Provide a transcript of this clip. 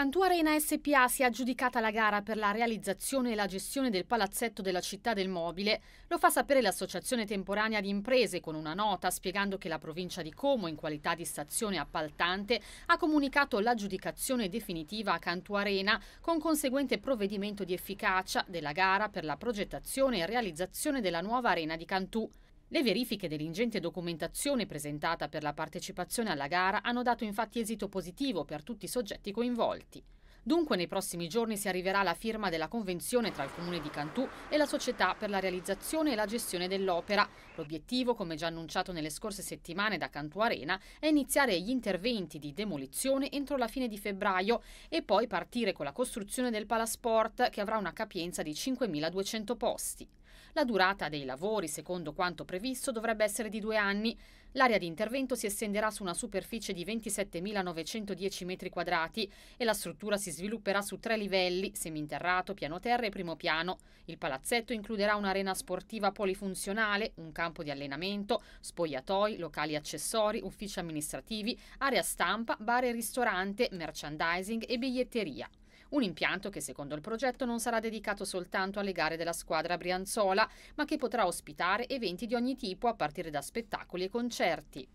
Cantù Arena SPA si è aggiudicata la gara per la realizzazione e la gestione del palazzetto della città del mobile. Lo fa sapere l'associazione temporanea di imprese con una nota spiegando che la provincia di Como, in qualità di stazione appaltante, ha comunicato l'aggiudicazione definitiva a Cantù Arena con conseguente provvedimento di efficacia della gara per la progettazione e realizzazione della nuova arena di Cantù. Le verifiche dell'ingente documentazione presentata per la partecipazione alla gara hanno dato infatti esito positivo per tutti i soggetti coinvolti. Dunque nei prossimi giorni si arriverà alla firma della convenzione tra il Comune di Cantù e la società per la realizzazione e la gestione dell'opera. L'obiettivo, come già annunciato nelle scorse settimane da Cantù Arena, è iniziare gli interventi di demolizione entro la fine di febbraio e poi partire con la costruzione del Palasport che avrà una capienza di 5.200 posti. La durata dei lavori, secondo quanto previsto, dovrebbe essere di due anni. L'area di intervento si estenderà su una superficie di 27.910 m2 e la struttura si svilupperà su tre livelli, seminterrato, piano terra e primo piano. Il palazzetto includerà un'arena sportiva polifunzionale, un campo di allenamento, spogliatoi, locali accessori, uffici amministrativi, area stampa, bar e ristorante, merchandising e biglietteria. Un impianto che secondo il progetto non sarà dedicato soltanto alle gare della squadra Brianzola, ma che potrà ospitare eventi di ogni tipo a partire da spettacoli e concerti.